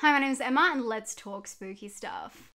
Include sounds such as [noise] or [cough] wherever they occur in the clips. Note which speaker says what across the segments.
Speaker 1: Hi, my name is Emma, and let's talk spooky stuff.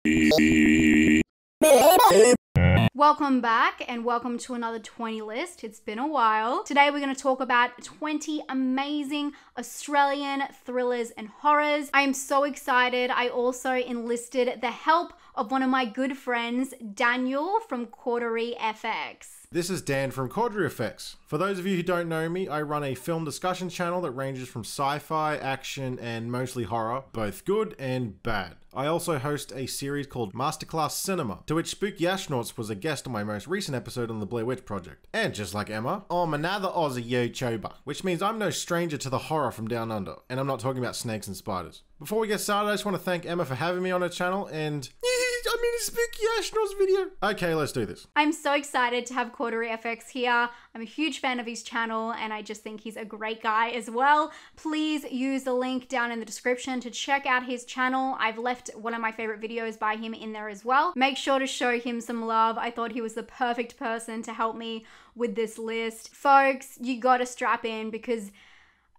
Speaker 1: Welcome back and welcome to another 20 list. It's been a while. Today we're going to talk about 20 amazing Australian thrillers and horrors. I am so excited. I also enlisted the help of one of my good friends, Daniel from Quartery FX.
Speaker 2: This is Dan from Corddry Effects. For those of you who don't know me, I run a film discussion channel that ranges from sci-fi, action, and mostly horror, both good and bad. I also host a series called Masterclass Cinema, to which Spooky Astronauts was a guest on my most recent episode on the Blair Witch Project. And just like Emma, I'm another Aussie YouTuber, which means I'm no stranger to the horror from down under, and I'm not talking about snakes and spiders. Before we get started, I just want to thank Emma for having me on her channel, and...
Speaker 1: [laughs] [laughs] I'm in a spooky Ashnos video.
Speaker 2: Okay, let's do this.
Speaker 1: I'm so excited to have Quartery FX here. I'm a huge fan of his channel and I just think he's a great guy as well. Please use the link down in the description to check out his channel. I've left one of my favorite videos by him in there as well. Make sure to show him some love. I thought he was the perfect person to help me with this list. Folks, you gotta strap in because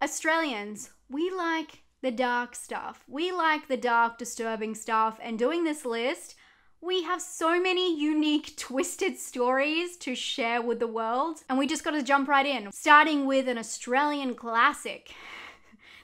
Speaker 1: Australians, we like the dark stuff. We like the dark, disturbing stuff, and doing this list, we have so many unique, [laughs] twisted stories to share with the world, and we just gotta jump right in, starting with an Australian classic.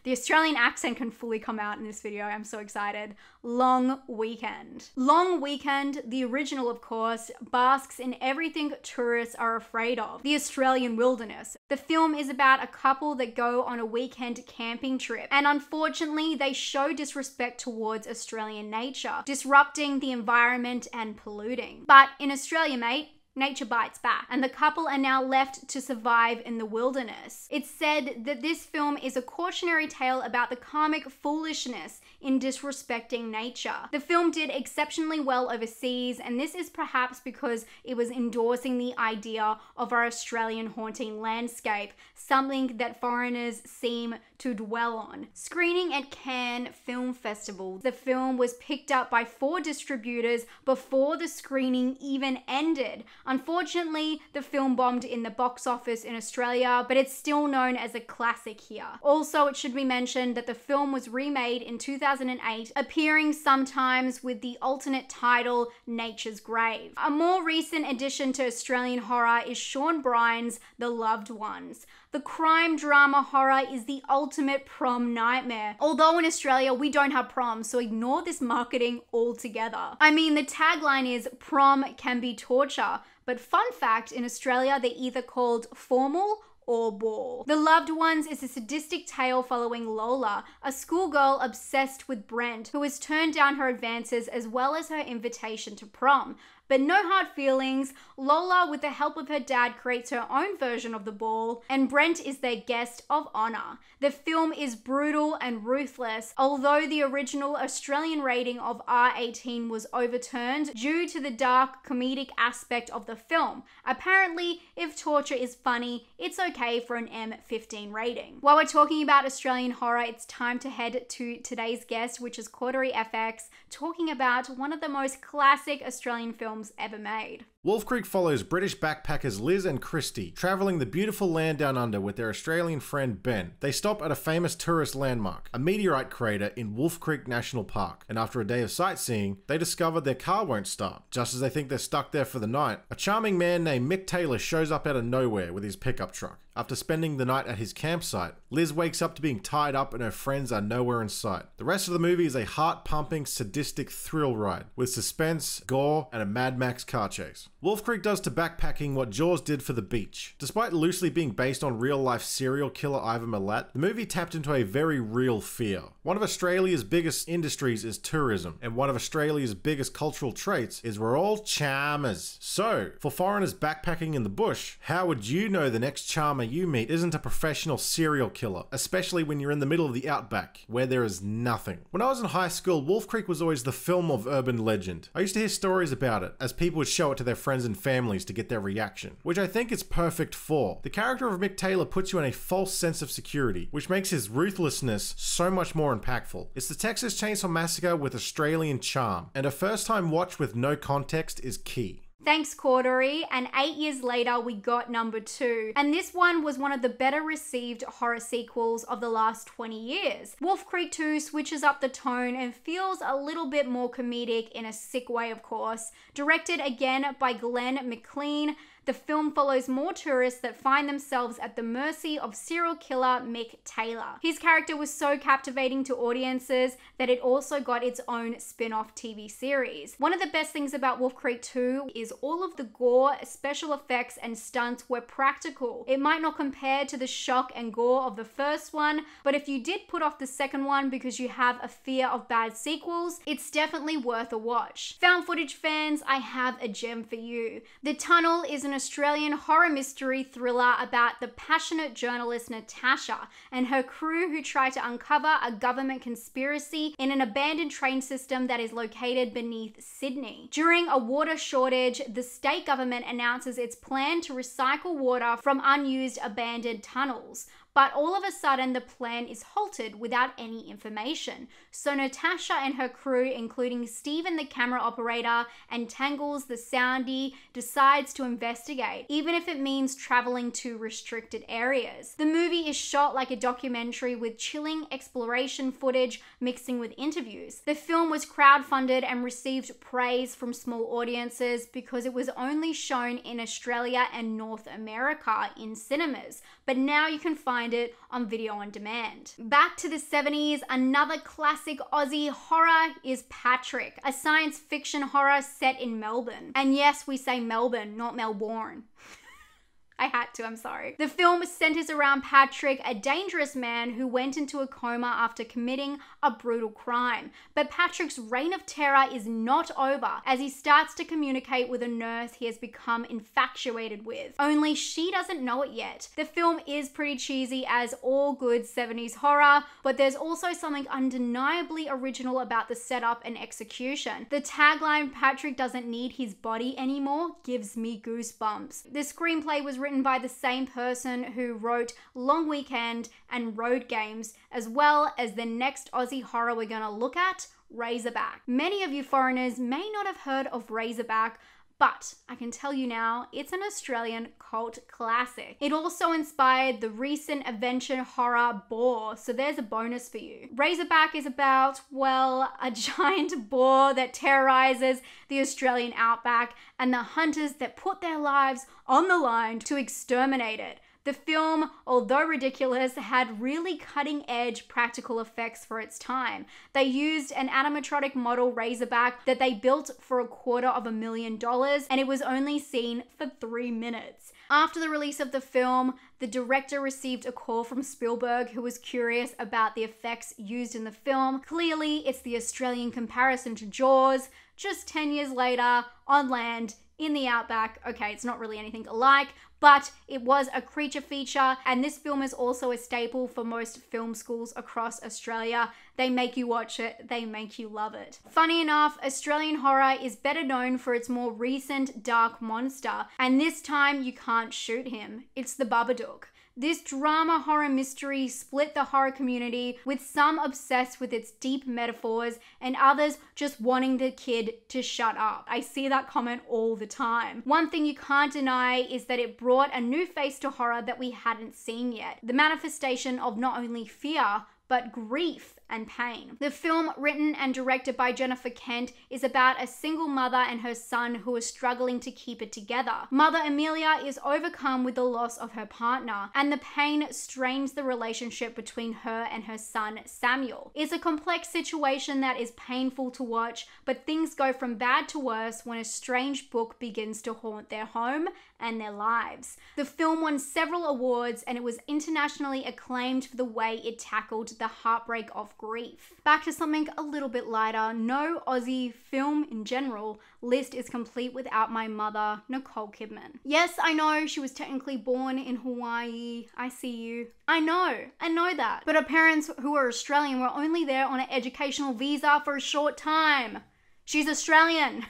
Speaker 1: The Australian accent can fully come out in this video. I'm so excited. Long Weekend. Long Weekend, the original of course, basks in everything tourists are afraid of the Australian wilderness. The film is about a couple that go on a weekend camping trip, and unfortunately, they show disrespect towards Australian nature, disrupting the environment and polluting. But in Australia, mate, nature bites back, and the couple are now left to survive in the wilderness. It's said that this film is a cautionary tale about the karmic foolishness in disrespecting nature. The film did exceptionally well overseas, and this is perhaps because it was endorsing the idea of our Australian haunting landscape, something that foreigners seem to dwell on. Screening at Cannes Film Festival, the film was picked up by four distributors before the screening even ended. Unfortunately, the film bombed in the box office in Australia, but it's still known as a classic here. Also, it should be mentioned that the film was remade in 2000. 2008, appearing sometimes with the alternate title Nature's Grave. A more recent addition to Australian horror is Sean Bryan's The Loved Ones. The crime drama horror is the ultimate prom nightmare. Although in Australia we don't have proms, so ignore this marketing altogether. I mean, the tagline is prom can be torture, but fun fact in Australia they're either called formal or ball. The Loved Ones is a sadistic tale following Lola, a schoolgirl obsessed with Brent, who has turned down her advances as well as her invitation to prom, but no hard feelings. Lola, with the help of her dad, creates her own version of the ball, and Brent is their guest of honor. The film is brutal and ruthless, although the original Australian rating of R18 was overturned due to the dark comedic aspect of the film. Apparently, if torture is funny, it's okay for an M15 rating. While we're talking about Australian horror, it's time to head to today's guest, which is Cordery FX, talking about one of the most classic Australian films films ever made.
Speaker 2: Wolf Creek follows British backpackers Liz and Christy, travelling the beautiful land down under with their Australian friend Ben. They stop at a famous tourist landmark, a meteorite crater in Wolf Creek National Park, and after a day of sightseeing, they discover their car won't start. Just as they think they're stuck there for the night, a charming man named Mick Taylor shows up out of nowhere with his pickup truck. After spending the night at his campsite, Liz wakes up to being tied up and her friends are nowhere in sight. The rest of the movie is a heart pumping, sadistic thrill ride with suspense, gore, and a Mad Max car chase. Wolf Creek does to backpacking what Jaws did for the beach. Despite loosely being based on real life serial killer Ivan Milat, the movie tapped into a very real fear. One of Australia's biggest industries is tourism, and one of Australia's biggest cultural traits is we're all charmers. So, for foreigners backpacking in the bush, how would you know the next charmer you meet isn't a professional serial killer, especially when you're in the middle of the outback, where there is nothing. When I was in high school, Wolf Creek was always the film of urban legend. I used to hear stories about it, as people would show it to their friends and families to get their reaction, which I think it's perfect for. The character of Mick Taylor puts you in a false sense of security, which makes his ruthlessness so much more impactful. It's the Texas Chainsaw Massacre with Australian charm, and a first time watch with no context is key.
Speaker 1: Thanks, Cordery. And eight years later, we got number two. And this one was one of the better received horror sequels of the last 20 years. Wolf Creek 2 switches up the tone and feels a little bit more comedic in a sick way, of course. Directed again by Glenn McLean the film follows more tourists that find themselves at the mercy of serial killer Mick Taylor. His character was so captivating to audiences that it also got its own spin off TV series. One of the best things about Wolf Creek 2 is all of the gore, special effects, and stunts were practical. It might not compare to the shock and gore of the first one, but if you did put off the second one because you have a fear of bad sequels, it's definitely worth a watch. Found footage fans, I have a gem for you. The Tunnel is an Australian horror mystery thriller about the passionate journalist Natasha and her crew who try to uncover a government conspiracy in an abandoned train system that is located beneath Sydney. During a water shortage, the state government announces its plan to recycle water from unused abandoned tunnels but all of a sudden the plan is halted without any information. So Natasha and her crew, including Steven the camera operator and Tangles the soundy, decides to investigate, even if it means traveling to restricted areas. The movie is shot like a documentary with chilling exploration footage mixing with interviews. The film was crowdfunded and received praise from small audiences because it was only shown in Australia and North America in cinemas, but now you can find find it on video on demand. Back to the 70s, another classic Aussie horror is Patrick, a science fiction horror set in Melbourne. And yes, we say Melbourne, not Melbourne. [laughs] I had to, I'm sorry. The film centers around Patrick, a dangerous man who went into a coma after committing a brutal crime. But Patrick's reign of terror is not over as he starts to communicate with a nurse he has become infatuated with. Only she doesn't know it yet. The film is pretty cheesy as all good 70s horror, but there's also something undeniably original about the setup and execution. The tagline, Patrick doesn't need his body anymore, gives me goosebumps. The screenplay was written by the same person who wrote Long Weekend and Road Games, as well as the next Oz Aussie horror we're going to look at Razorback. Many of you foreigners may not have heard of Razorback. But I can tell you now, it's an Australian cult classic. It also inspired the recent adventure horror Boar, so there's a bonus for you. Razorback is about, well, a [laughs] giant boar that terrorizes the Australian outback and the hunters that put their lives on the line to exterminate it. The film, although ridiculous, had really cutting edge practical effects for its time. They used an animatronic model Razorback that they built for a quarter of a million dollars, and it was only seen for three minutes. After the release of the film, the director received a call from Spielberg, who was curious about the effects used in the film. Clearly, it's the Australian comparison to Jaws. Just 10 years later, on land, in the outback. Okay, it's not really anything alike, but it was a creature feature, and this film is also a staple for most film schools across Australia. They make you watch it, they make you love it. Funny enough, Australian horror is better known for its more recent dark monster, and this time you can't shoot him. It's the Babadook. This drama horror mystery split the horror community, with some obsessed with its deep metaphors and others just wanting the kid to shut up. I see that comment all the time. One thing you can't deny is that it brought a new face to horror that we hadn't seen yet. The manifestation of not only fear, but grief and pain. The film, written and directed by Jennifer Kent, is about a single mother and her son who are struggling to keep it together. Mother Amelia is overcome with the loss of her partner, and the pain strains the relationship between her and her son Samuel. It's a complex situation that is painful to watch, but things go from bad to worse when a strange book begins to haunt their home and their lives. The film won several awards and it was internationally acclaimed for the way it tackled the heartbreak of grief. Back to something a little bit lighter, no Aussie film in general list is complete without my mother, Nicole Kidman. Yes, I know she was technically born in Hawaii. I see you. I know, I know that. But her parents, who are Australian, were only there on an educational visa for a short time. She's Australian.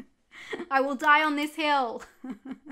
Speaker 1: [laughs] I will die on this hill.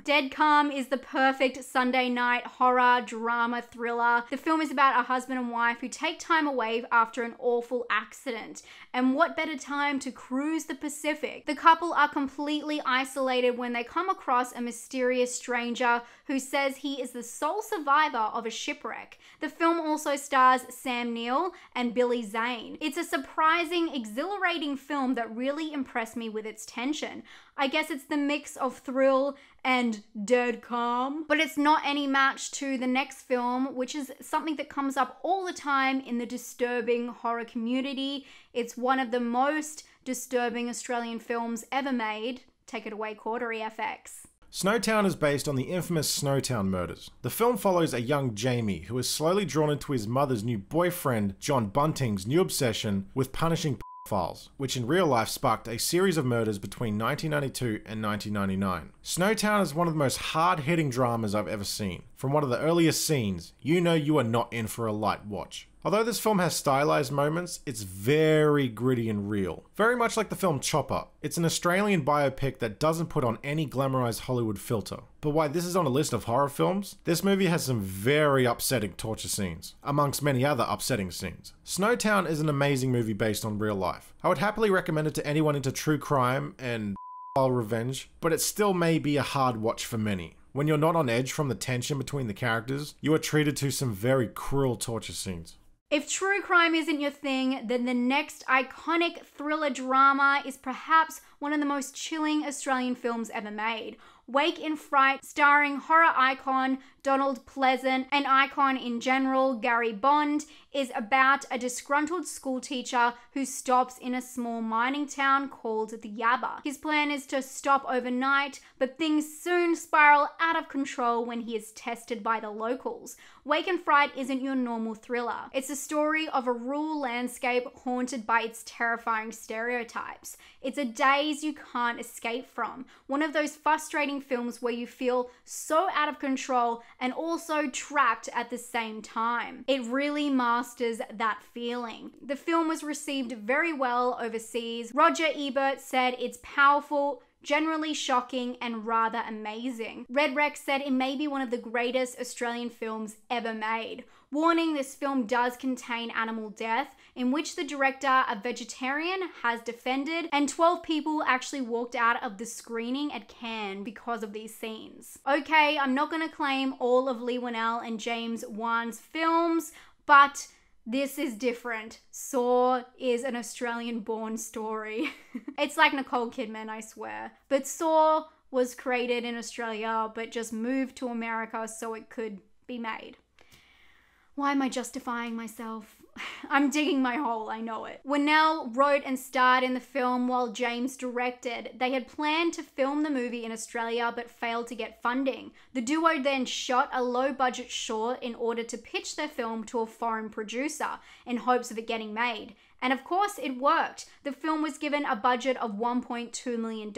Speaker 1: Dead Calm is the perfect Sunday night horror, drama, thriller. The film is about a husband and wife who take time away after an awful accident. And what better time to cruise the Pacific? The couple are completely isolated when they come across a mysterious stranger who says he is the sole survivor of a shipwreck. The film also stars Sam Neill and Billy Zane. It's a surprising, exhilarating film that really impressed me with its tension. I guess it's the mix of thrill, and dead calm. But it's not any match to the next film, which is something that comes up all the time in the disturbing horror community. It's one of the most disturbing Australian films ever made. Take it away, Quartery FX.
Speaker 2: Snowtown is based on the infamous Snowtown murders. The film follows a young Jamie who is slowly drawn into his mother's new boyfriend, John Bunting's new obsession with punishing Files, which in real life sparked a series of murders between 1992 and 1999. Snowtown is one of the most hard hitting dramas I've ever seen. From one of the earliest scenes, you know you are not in for a light watch. Although this film has stylized moments, it's very gritty and real. Very much like the film Chopper, it's an Australian biopic that doesn't put on any glamorized Hollywood filter. But why this is on a list of horror films, this movie has some very upsetting torture scenes, amongst many other upsetting scenes. Snowtown is an amazing movie based on real life. I would happily recommend it to anyone into true crime and [laughs] revenge, but it still may be a hard watch for many. When you're not on edge from the tension between the characters, you are treated to some very cruel torture scenes.
Speaker 1: If true crime isn't your thing, then the next iconic thriller drama is perhaps one of the most chilling Australian films ever made. Wake in Fright, starring horror icon Donald Pleasant, an icon in general, Gary Bond, is about a disgruntled schoolteacher who stops in a small mining town called the Yabba. His plan is to stop overnight, but things soon spiral out of control when he is tested by the locals. Wake and Fright isn't your normal thriller. It's a story of a rural landscape haunted by its terrifying stereotypes. It's a daze you can't escape from. One of those frustrating films where you feel so out of control and also trapped at the same time. It really masters that feeling. The film was received very well overseas. Roger Ebert said it's powerful, generally shocking and rather amazing. Red Rex said it may be one of the greatest Australian films ever made. Warning this film does contain animal death, in which the director, a vegetarian, has defended, and 12 people actually walked out of the screening at Cannes because of these scenes. Okay, I'm not gonna claim all of Lee Winnell and James Wan's films, but this is different. Saw is an Australian born story. [laughs] it's like Nicole Kidman, I swear. But Saw was created in Australia but just moved to America so it could be made. Why am I justifying myself? [sighs] I'm digging my hole, I know it. Winnell wrote and starred in the film while James directed. They had planned to film the movie in Australia but failed to get funding. The duo then shot a low budget short in order to pitch their film to a foreign producer in hopes of it getting made. And of course, it worked. The film was given a budget of $1.2 million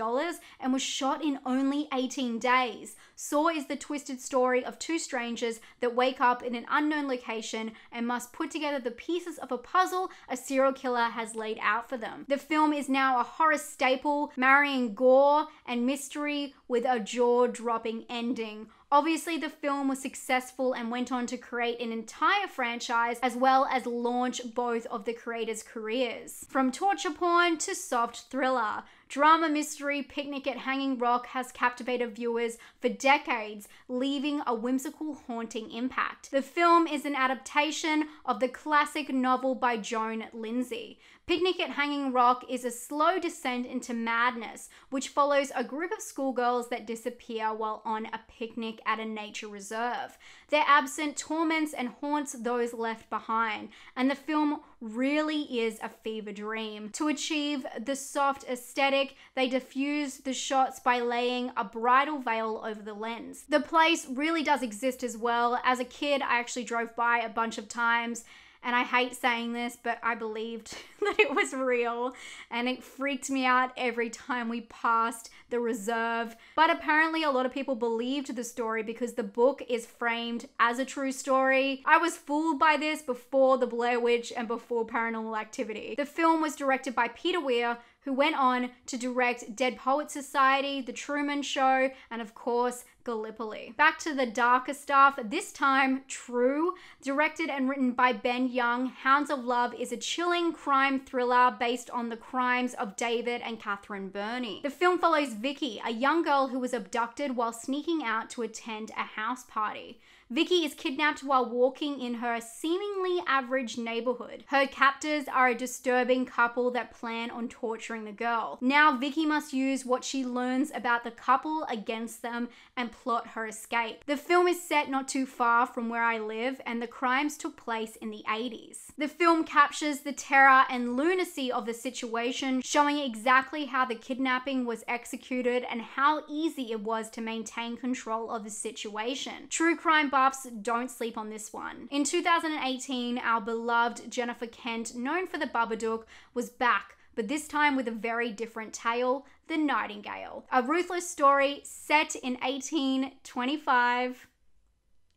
Speaker 1: and was shot in only 18 days. Saw is the twisted story of two strangers that wake up in an unknown location and must put together the pieces of a puzzle a serial killer has laid out for them. The film is now a horror staple, marrying gore and mystery with a jaw dropping ending. Obviously, the film was successful and went on to create an entire franchise as well as launch both of the creators' careers. From torture porn to soft thriller, Drama mystery Picnic at Hanging Rock has captivated viewers for decades, leaving a whimsical, haunting impact. The film is an adaptation of the classic novel by Joan Lindsay. Picnic at Hanging Rock is a slow descent into madness, which follows a group of schoolgirls that disappear while on a picnic at a nature reserve. Their absence torments and haunts those left behind, and the film really is a fever dream. To achieve the soft aesthetic, they diffuse the shots by laying a bridal veil over the lens. The place really does exist as well. As a kid, I actually drove by a bunch of times and I hate saying this, but I believed [laughs] that it was real and it freaked me out every time we passed the reserve. But apparently, a lot of people believed the story because the book is framed as a true story. I was fooled by this before The Blair Witch and before Paranormal Activity. The film was directed by Peter Weir, who went on to direct Dead Poets Society, The Truman Show, and of course, Gallipoli. Back to the darker stuff, this time True, directed and written by Ben Young. Hounds of Love is a chilling crime thriller based on the crimes of David and Catherine Burney. The film follows Vicky, a young girl who was abducted while sneaking out to attend a house party. Vicky is kidnapped while walking in her seemingly average neighborhood. Her captors are a disturbing couple that plan on torturing the girl. Now Vicky must use what she learns about the couple against them and plot her escape. The film is set not too far from where I live and the crimes took place in the 80s. The film captures the terror and lunacy of the situation, showing exactly how the kidnapping was executed and how easy it was to maintain control of the situation. True crime buffs, don't sleep on this one. In 2018, our beloved Jennifer Kent, known for the Babadook, was back but this time with a very different tale The Nightingale, a ruthless story set in 1825.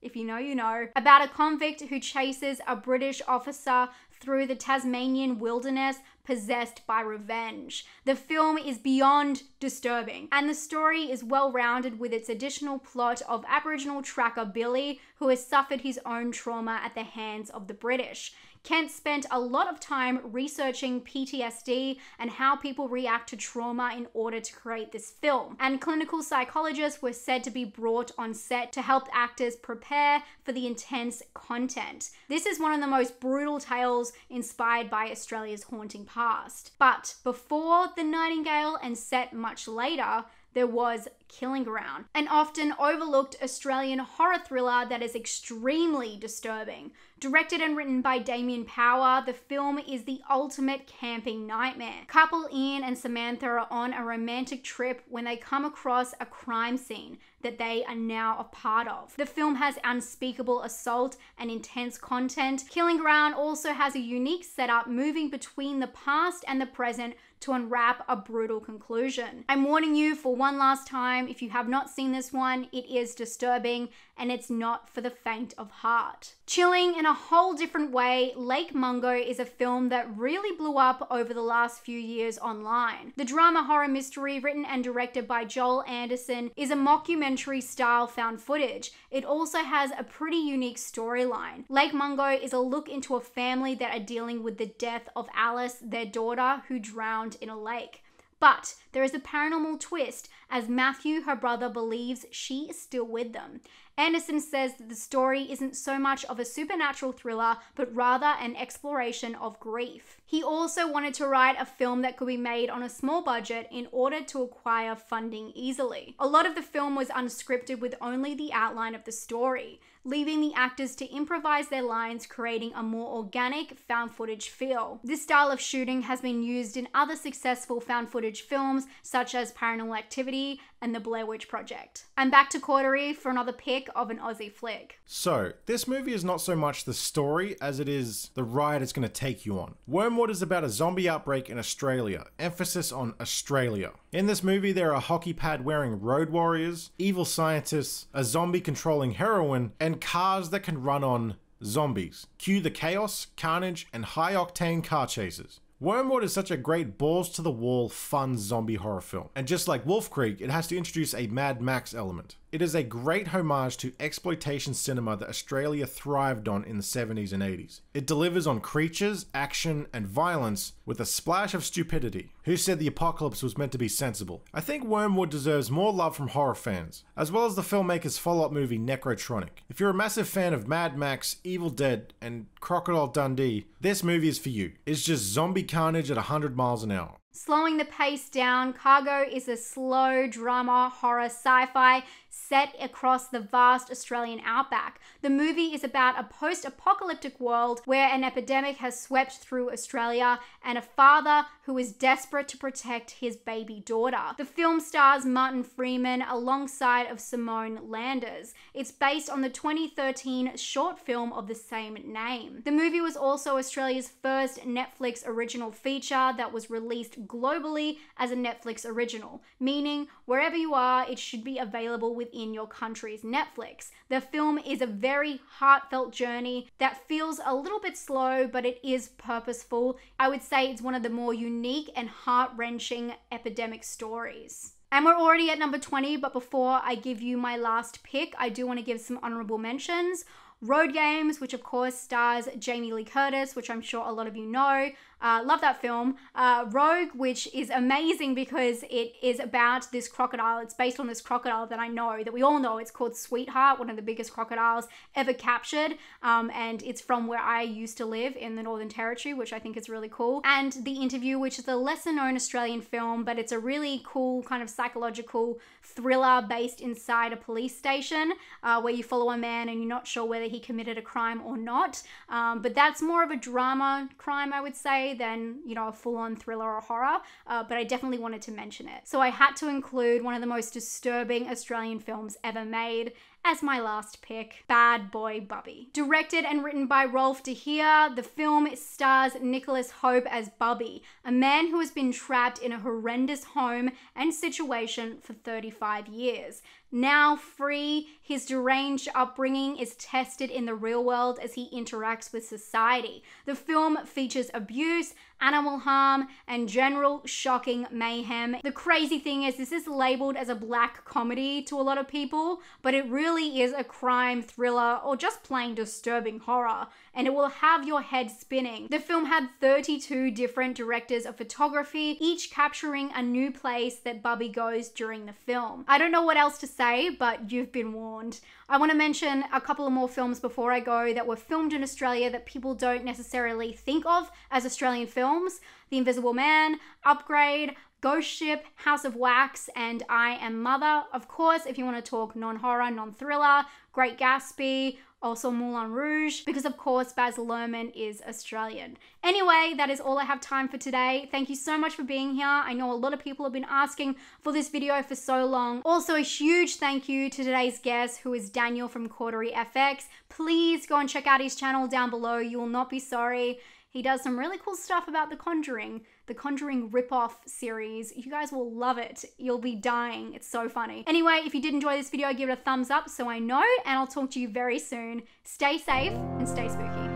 Speaker 1: If you know, you know. About a convict who chases a British officer through the Tasmanian wilderness possessed by revenge. The film is beyond disturbing, and the story is well rounded with its additional plot of Aboriginal tracker Billy, who has suffered his own trauma at the hands of the British. Kent spent a lot of time researching PTSD and how people react to trauma in order to create this film. And clinical psychologists were said to be brought on set to help actors prepare for the intense content. This is one of the most brutal tales inspired by Australia's haunting past. But before The Nightingale and set much later, there was Killing Ground, an often overlooked Australian horror thriller that is extremely disturbing. Directed and written by Damien Power, the film is the ultimate camping nightmare. Couple Ian and Samantha are on a romantic trip when they come across a crime scene that they are now a part of. The film has unspeakable assault and intense content. Killing Ground also has a unique setup moving between the past and the present to unwrap a brutal conclusion. I'm warning you for one last time if you have not seen this one, it is disturbing and it's not for the faint of heart. Chilling in a whole different way, Lake Mungo is a film that really blew up over the last few years online. The drama horror mystery, written and directed by Joel Anderson, is a mockumentary style found footage. It also has a pretty unique storyline. Lake Mungo is a look into a family that are dealing with the death of Alice, their daughter, who drowned in a lake. But there is a paranormal twist as Matthew, her brother, believes she is still with them. Anderson says that the story isn't so much of a supernatural thriller, but rather an exploration of grief. He also wanted to write a film that could be made on a small budget in order to acquire funding easily. A lot of the film was unscripted with only the outline of the story leaving the actors to improvise their lines, creating a more organic found footage feel. This style of shooting has been used in other successful found footage films such as Paranormal Activity and The Blair Witch Project. And back to Cordery for another pick of an Aussie flick.
Speaker 2: So, this movie is not so much the story as it is the ride it's going to take you on. Wormwood is about a zombie outbreak in Australia, emphasis on Australia. In this movie, there are hockey pad wearing road warriors, evil scientists, a zombie controlling heroin, and cars that can run on zombies. Cue the chaos, carnage, and high octane car chases. Wormwood is such a great balls to the wall, fun zombie horror film. And just like Wolf Creek, it has to introduce a Mad Max element. It is a great homage to exploitation cinema that Australia thrived on in the 70s and 80s. It delivers on creatures, action, and violence with a splash of stupidity. Who said the apocalypse was meant to be sensible? I think Wormwood deserves more love from horror fans, as well as the filmmaker's follow up movie Necrotronic. If you're a massive fan of Mad Max, Evil Dead, and Crocodile Dundee, this movie is for you. It's just zombie carnage at 100 miles an hour.
Speaker 1: Slowing the pace down, Cargo is a slow drama horror sci fi set across the vast Australian outback. The movie is about a post apocalyptic world where an epidemic has swept through Australia and a father who is desperate to protect his baby daughter. The film stars Martin Freeman alongside of Simone Landers. It's based on the 2013 short film of the same name. The movie was also Australia's first Netflix original feature that was released globally as a Netflix original, meaning wherever you are, it should be available within your country's Netflix. The film is a very heartfelt journey that feels a little bit slow, but it is purposeful. I would say it's one of the more unique and heart wrenching epidemic stories. And we're already at number 20, but before I give you my last pick, I do want to give some honorable mentions. Road Games, which of course stars Jamie Lee Curtis, which I'm sure a lot of you know, uh, love that film. Uh, Rogue, which is amazing because it is about this crocodile. It's based on this crocodile that I know, that we all know. It's called Sweetheart, one of the biggest crocodiles ever captured. Um, and it's from where I used to live in the Northern Territory, which I think is really cool. And The Interview, which is a lesser known Australian film, but it's a really cool kind of psychological thriller based inside a police station uh, where you follow a man and you're not sure whether he committed a crime or not. Um, but that's more of a drama crime, I would say than, you know, a full on thriller or horror, uh, but I definitely wanted to mention it. So I had to include one of the most disturbing Australian films ever made, as my last pick, Bad Boy Bubby. Directed and written by Rolf Deheer, the film stars Nicholas Hope as Bubby, a man who has been trapped in a horrendous home and situation for 35 years. Now free, his deranged upbringing is tested in the real world as he interacts with society. The film features abuse, animal harm, and general shocking mayhem. The crazy thing is, this is labeled as a black comedy to a lot of people, but it really is a crime thriller or just plain disturbing horror, and it will have your head spinning. The film had 32 different directors of photography, each capturing a new place that Bubby goes during the film. I don't know what else to say, but you've been warned. I want to mention a couple of more films before I go that were filmed in Australia that people don't necessarily think of as Australian films The Invisible Man, Upgrade, Ghost Ship, House of Wax, and I Am Mother. Of course, if you want to talk non horror, non thriller, Great Gatsby, also Moulin Rouge, because of course Baz Luhrmann is Australian. Anyway, that is all I have time for today. Thank you so much for being here. I know a lot of people have been asking for this video for so long. Also, a huge thank you to today's guest, who is Daniel from Cordery FX. Please go and check out his channel down below. You will not be sorry. He does some really cool stuff about The Conjuring, the Conjuring ripoff series. You guys will love it. You'll be dying. It's so funny. Anyway, if you did enjoy this video, give it a thumbs up so I know, and I'll talk to you very soon. Stay safe and stay spooky.